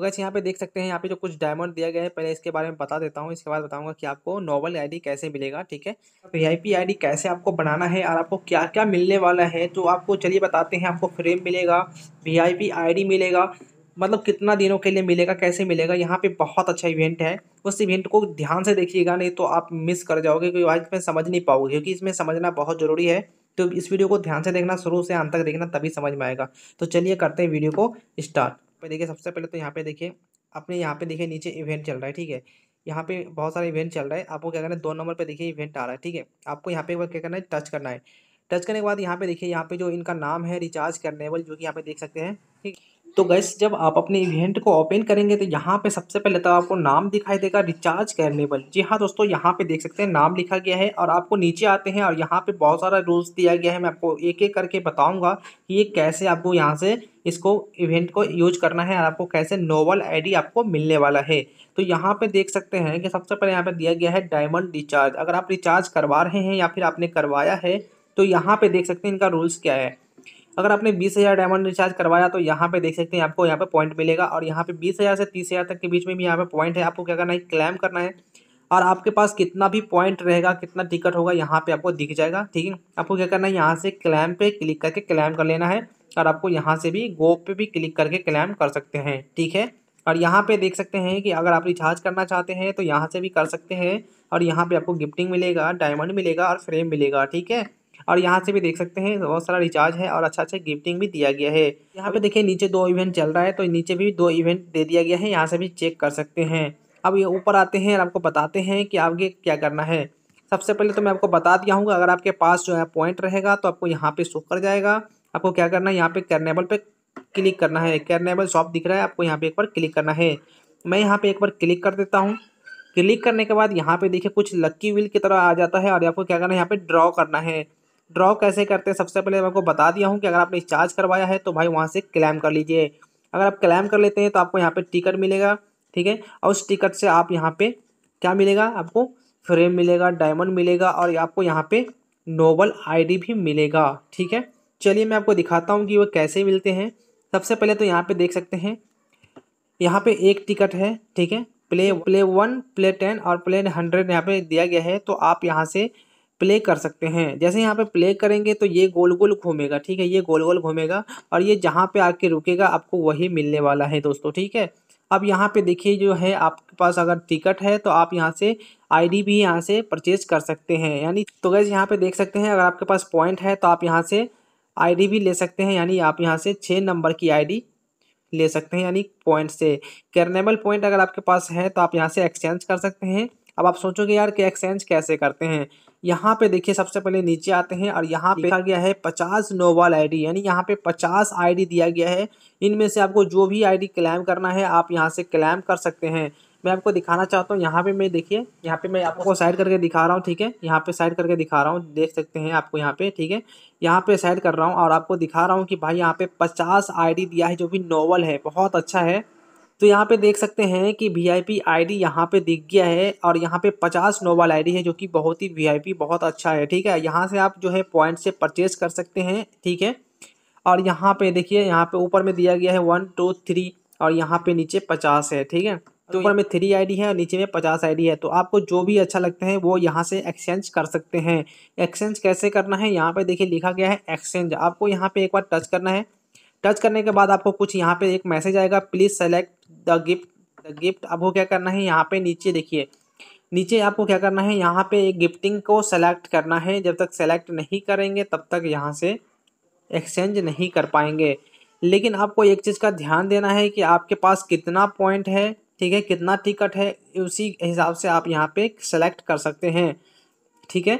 gas तो यहाँ पे देख सकते हैं यहाँ पे जो कुछ डायमंड दिया गया है पहले इसके बारे में बता देता हूँ इसके बाद बताऊंगा कि आपको नॉवल आईडी कैसे मिलेगा ठीक है वी आई पी आई कैसे आपको बनाना है और आपको क्या क्या मिलने वाला है तो आपको चलिए बताते हैं आपको फ्रेम मिलेगा वी आई पी आई मिलेगा मतलब कितना दिनों के लिए मिलेगा कैसे मिलेगा यहाँ पे बहुत अच्छा इवेंट है उस इवेंट को ध्यान से देखिएगा नहीं तो आप मिस कर जाओगे क्योंकि आज मैं समझ नहीं पाओगे क्योंकि इसमें समझना बहुत ज़रूरी है तो इस वीडियो को ध्यान से देखना शुरू से अंत तक देखना तभी समझ में आएगा तो चलिए करते हैं वीडियो को स्टार्ट देखिए सबसे पहले तो यहाँ पे देखिए अपने यहाँ पे देखिए नीचे इवेंट चल रहा है ठीक है यहाँ पे बहुत सारे इवेंट चल रहा है आपको क्या करना है दो नंबर पे देखिए इवेंट आ रहा है ठीक है आपको यहाँ पे एक बार क्या करना है टच करना है टच करने के बाद यहाँ पे देखिए यहाँ पे जो इनका नाम है रिचार्ज करनेबल जो कि यहाँ पे देख सकते हैं तो गैस जब आप अपने इवेंट को ओपन करेंगे तो यहाँ पे सबसे पहले तो आपको नाम दिखाई देगा रिचार्ज कैरनेबल जी हाँ दोस्तों यहाँ पे देख सकते हैं नाम लिखा गया है और आपको नीचे आते हैं और यहाँ पे बहुत सारा रूल्स दिया गया है मैं आपको एक एक करके बताऊंगा कि ये कैसे आपको यहाँ से इसको इवेंट को यूज करना है और आपको कैसे नोवल आई आपको मिलने वाला है तो यहाँ पे देख सकते हैं कि सबसे पहले यहाँ पे दिया गया है डायमंड रिचार्ज अगर आप रिचार्ज करवा रहे हैं या फिर आपने करवाया है तो यहाँ पे देख सकते हैं इनका रूल्स क्या है अगर आपने बीस हज़ार डायमंड रिचार्ज करवाया तो यहाँ पे देख सकते हैं आपको यहाँ पे पॉइंट मिलेगा और यहाँ पे बीस हज़ार से तीस हज़ार तक के बीच में भी यहाँ पे पॉइंट है आपको क्या करना है क्लेम करना है और आपके पास कितना भी पॉइंट रहेगा कितना टिकट होगा यहाँ पे आपको दिख जाएगा ठीक है आपको क्या करना है यहाँ से क्लैम पर क्लिक करके क्लैम कर लेना है और आपको यहाँ से भी गो पे भी क्लिक करके क्लैम कर सकते हैं ठीक है और यहाँ पे देख सकते हैं कि अगर आप रिचार्ज करना चाहते हैं तो यहाँ से भी कर सकते हैं और यहाँ पे आपको गिफ्टिंग मिलेगा डायमंड मिलेगा और फ्रेम मिलेगा ठीक है और यहाँ से भी देख सकते हैं बहुत सारा रिचार्ज है और अच्छा अच्छा गिफ्टिंग भी दिया गया है यहाँ पे देखिए नीचे दो इवेंट चल रहा है तो नीचे भी दो इवेंट दे दिया गया है यहाँ से भी चेक कर सकते हैं अब ये ऊपर आते हैं और आपको बताते हैं कि आगे क्या करना है सबसे पहले तो मैं आपको बता दिया हूँ अगर आपके पास जो है पॉइंट रहेगा तो आपको यहाँ पे शो कर जाएगा आपको क्या करना है यहाँ पे कैरनेबल पे क्लिक करना है कैरनेबल शॉप दिख रहा है आपको यहाँ पे एक बार क्लिक करना है मैं यहाँ पे एक बार क्लिक कर देता हूँ क्लिक करने के बाद यहाँ पे देखिए कुछ लक्की व्हील की तरह आ जाता है और आपको क्या करना है यहाँ पे ड्रॉ करना है ड्रॉ कैसे करते हैं सबसे पहले मैं आपको बता दिया हूँ कि अगर आपने रिचार्ज करवाया है तो भाई वहाँ से क्लेम कर लीजिए अगर आप क्लेम कर लेते हैं तो आपको यहाँ पर टिकट मिलेगा ठीक है और उस टिकट से आप यहाँ पर क्या मिलेगा आपको फ्रेम मिलेगा डायमंड मिलेगा और आपको यहाँ पर नोबल आई भी मिलेगा ठीक है चलिए मैं आपको दिखाता हूँ कि वो कैसे मिलते हैं सबसे पहले तो यहाँ पे देख सकते हैं यहाँ पे एक टिकट है ठीक है play play one play ten और प्ले हंड्रेड यहाँ पे दिया गया है तो आप यहाँ से प्ले कर सकते हैं जैसे यहाँ पे प्ले करेंगे तो ये गोल गोल घूमेगा ठीक है ये गोल गोल घूमेगा और ये जहाँ पे आके रुकेगा आपको वही मिलने वाला है दोस्तों ठीक है अब यहाँ पे देखिए जो है आपके पास अगर टिकट है तो आप यहाँ से आईडी भी यहाँ से परचेज कर सकते हैं यानी तो गैस यहाँ पे देख सकते हैं अगर आपके पास पॉइंट है तो आप यहाँ से आई भी ले सकते हैं यानी आप यहाँ से छः नंबर की आई ले सकते हैं यानी पॉइंट से कैरनेबल पॉइंट अगर आपके पास है तो आप यहाँ से एक्सचेंज कर सकते हैं अब आप सोचोगे यार कि एक्सचेंज कैसे करते हैं यहाँ पे देखिए सबसे पहले नीचे आते हैं और यहाँ पे लिखा गया है पचास आई आईडी यानी यहाँ पे पचास आईडी दिया गया है इनमें से आपको जो भी आईडी क्लेम करना है आप यहाँ से क्लेम कर सकते हैं मैं आपको दिखाना चाहता हूँ यहाँ पे मैं देखिए यहाँ पे मैं आपको साइड करके दिखा रहा हूँ ठीक है यहाँ पे साइड करके दिखा रहा हूँ देख सकते हैं आपको यहाँ पे ठीक है यहाँ पे साइड कर रहा हूँ और आपको दिखा रहा हूँ कि भाई यहाँ पे पचास आईडी दिया है जो भी नोवल है बहुत अच्छा है तो यहाँ पे देख सकते हैं कि V I P I D यहाँ पे दिख गया है और यहाँ पे पचास नोबल आई डी है जो कि बहुत ही वी आई पी बहुत अच्छा है ठीक है यहाँ से आप जो है पॉइंट से परचेज कर सकते हैं ठीक है और यहाँ पे देखिए यहाँ पे ऊपर में दिया गया है वन टू थ्री और यहाँ पे नीचे पचास है ठीक है तो, तो ऊपर में थ्री आई है और नीचे में पचास आई है तो आपको जो भी अच्छा लगता है वो यहाँ से एक्सचेंज कर सकते हैं एक्सचेंज कैसे करना है यहाँ पर देखिए लिखा गया है एक्सचेंज आपको यहाँ पर एक बार टच करना है टच करने के बाद आपको कुछ यहाँ पे एक मैसेज आएगा please select the gift the gift आपको क्या करना है यहाँ पे नीचे देखिए नीचे आपको क्या करना है यहाँ पे गिफ्टिंग को सेलेक्ट करना है जब तक सेलेक्ट नहीं करेंगे तब तक यहाँ से एक्सचेंज नहीं कर पाएंगे लेकिन आपको एक चीज़ का ध्यान देना है कि आपके पास कितना पॉइंट है ठीक है कितना टिकट है उसी हिसाब से आप यहाँ पे सेलेक्ट कर सकते हैं ठीक है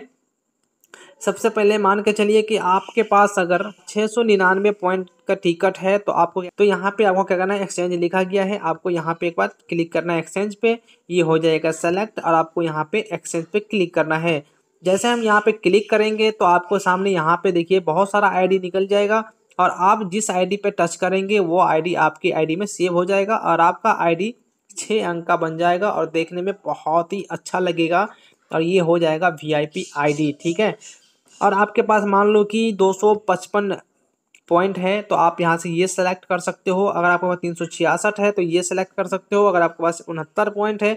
सबसे पहले मान के चलिए कि आपके पास अगर छः सौ निन्यानवे पॉइंट का टिकट है तो आपको तो यहाँ पे आपको क्या करना है एक्सचेंज लिखा गया है आपको यहाँ पे एक बार क्लिक करना है एक्सचेंज पे ये हो जाएगा सेलेक्ट और आपको यहाँ पे एक्सचेंज पे क्लिक करना है जैसे हम यहाँ पे क्लिक करेंगे तो आपको सामने यहाँ पे देखिए बहुत सारा आई निकल जाएगा और आप जिस आई पे टच करेंगे वो आई आपकी आई में सेव हो जाएगा और आपका आई छः अंक का बन जाएगा और देखने में बहुत ही अच्छा लगेगा और ये हो जाएगा V I P I D ठीक है और आपके पास मान लो कि दो पॉइंट है तो आप यहाँ से ये सेलेक्ट कर सकते हो अगर आपके पास तीन है तो ये सेलेक्ट कर सकते हो अगर आपके पास उनहत्तर पॉइंट है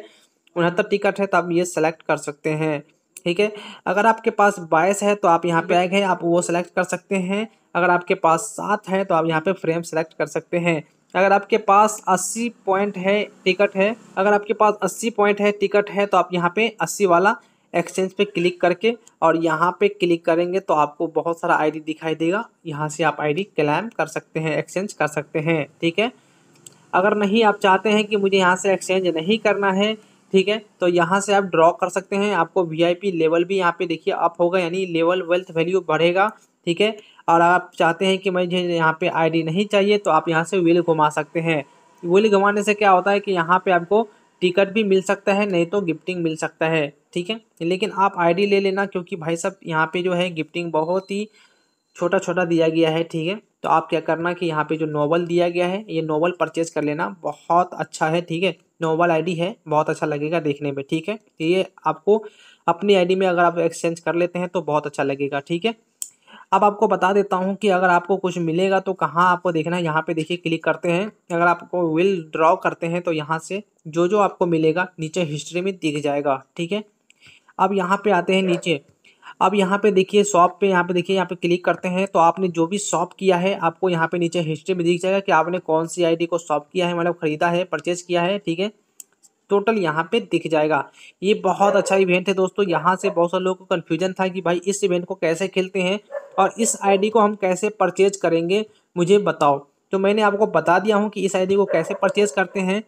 उनहत्तर टिकट है तो आप ये सेलेक्ट कर सकते हैं ठीक है अगर आपके पास बाईस है तो आप यहाँ पे आए गए आप वो सेलेक्ट कर सकते हैं अगर आपके पास सात है तो आप यहाँ पे फ्रेम सेलेक्ट कर सकते हैं अगर आपके पास अस्सी पॉइंट है टिकट है अगर आपके पास अस्सी पॉइंट है टिकट है तो आप यहाँ पे अस्सी वाला एक्सचेंज पे क्लिक करके और यहाँ पे क्लिक करेंगे तो आपको बहुत सारा आईडी दिखाई देगा यहाँ से आप आईडी क्लेम कर सकते हैं एक्सचेंज कर सकते हैं ठीक है अगर नहीं आप चाहते हैं कि मुझे यहाँ से एक्सचेंज नहीं करना है ठीक है तो यहाँ से आप ड्रॉ कर सकते हैं आपको वी लेवल भी यहाँ पर देखिए अप होगा यानी लेवल वेल्थ वैल्यू बढ़ेगा ठीक है और आप चाहते हैं कि मुझे यहाँ पर आई नहीं चाहिए तो आप यहाँ से विल घुमा सकते हैं व्हील घुमाने से क्या होता है कि यहाँ पे आपको टिकट भी मिल सकता है नहीं तो गिफ्टिंग मिल सकता है ठीक है लेकिन आप आईडी ले लेना क्योंकि भाई साहब यहाँ पे जो है गिफ्टिंग बहुत ही छोटा छोटा दिया गया है ठीक है तो आप क्या करना कि यहाँ पे जो नोवल दिया गया है ये नोवल परचेज कर लेना बहुत अच्छा है ठीक है नोवल आई है बहुत अच्छा लगेगा देखने में ठीक है तो ये आपको अपनी आई में अगर आप एक्सचेंज कर लेते हैं तो बहुत अच्छा लगेगा ठीक है अब आपको बता देता हूँ कि अगर आपको कुछ मिलेगा तो कहाँ आपको देखना है यहाँ पे देखिए क्लिक करते हैं अगर आपको विल ड्रॉ करते हैं तो यहाँ से जो जो आपको मिलेगा नीचे हिस्ट्री में दिख जाएगा ठीक है अब यहाँ पे आते हैं नीचे अब यहाँ पे देखिए शॉप पे यहाँ पे देखिए यहाँ पे क्लिक करते हैं तो आपने जो भी शॉप किया है आपको यहाँ पे नीचे हिस्ट्री में दिख जाएगा कि आपने कौन सी आईडी को शॉप किया है मतलब ख़रीदा है परचेज किया है ठीक है टोटल यहाँ पे दिख जाएगा ये बहुत अच्छा इवेंट है दोस्तों यहाँ से बहुत सारे लोगों को कन्फ्यूजन था कि भाई इस इवेंट को कैसे खेलते हैं और इस आईडी को हम कैसे परचेज करेंगे मुझे बताओ तो मैंने आपको बता दिया हूँ कि इस आईडी को कैसे परचेज करते हैं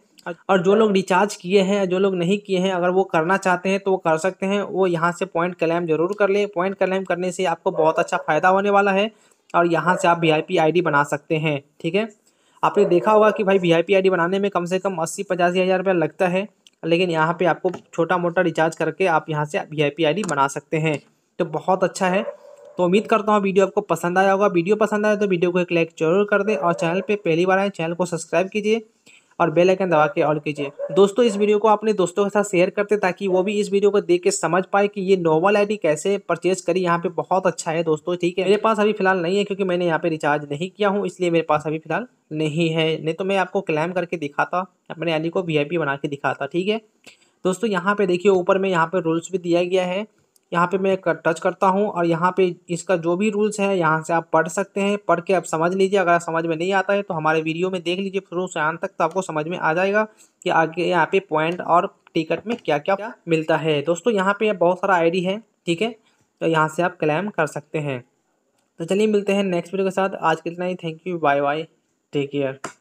और जो लोग रिचार्ज किए हैं जो लोग नहीं किए हैं अगर वो करना चाहते हैं तो वो कर सकते हैं वो यहाँ से पॉइंट क्लेम जरूर कर ले पॉइंट क्लेम करने से आपको बहुत अच्छा फ़ायदा होने वाला है और यहाँ से आप वी आई बना सकते हैं ठीक है आपने देखा होगा कि भाई वी आई बनाने में कम से कम अस्सी पचासी हज़ार रुपया लगता है लेकिन यहाँ पे आपको छोटा मोटा रिचार्ज करके आप यहाँ से वी आई बना सकते हैं तो बहुत अच्छा है तो उम्मीद करता हूँ वीडियो आपको पसंद आया होगा वीडियो पसंद आया तो वीडियो को एक लाइक जरूर कर दें और चैनल पर पहली बार आए चैनल को सब्सक्राइब कीजिए और बेल आइकन दबा के ऑल कीजिए दोस्तों इस वीडियो को अपने दोस्तों के साथ शेयर करते ताकि वो भी इस वीडियो को देख के समझ पाए कि ये नोवल आईडी कैसे परचेज करी यहाँ पे बहुत अच्छा है दोस्तों ठीक है मेरे पास अभी फिलहाल नहीं है क्योंकि मैंने यहाँ पे रिचार्ज नहीं किया हूँ इसलिए मेरे पास अभी फिलहाल नहीं है नहीं तो मैं आपको क्लेम करके दिखाता अपने आईडी को वी बना के दिखाता ठीक है दोस्तों यहाँ पे देखिए ऊपर में यहाँ पे रूल्स भी दिया गया है यहाँ पे मैं टच करता हूँ और यहाँ पे इसका जो भी रूल्स है यहाँ से आप पढ़ सकते हैं पढ़ के आप समझ लीजिए अगर समझ में नहीं आता है तो हमारे वीडियो में देख लीजिए शुरू से आंत तक तो आपको समझ में आ जाएगा कि आगे यहाँ पे पॉइंट और टिकट में क्या क्या मिलता है दोस्तों यहाँ पे बहुत सारा आईडी है ठीक है तो यहाँ से आप क्लेम कर सकते हैं तो चलिए मिलते हैं नेक्स्ट वीडियो के साथ आज के इतना ही thank you bye bye take care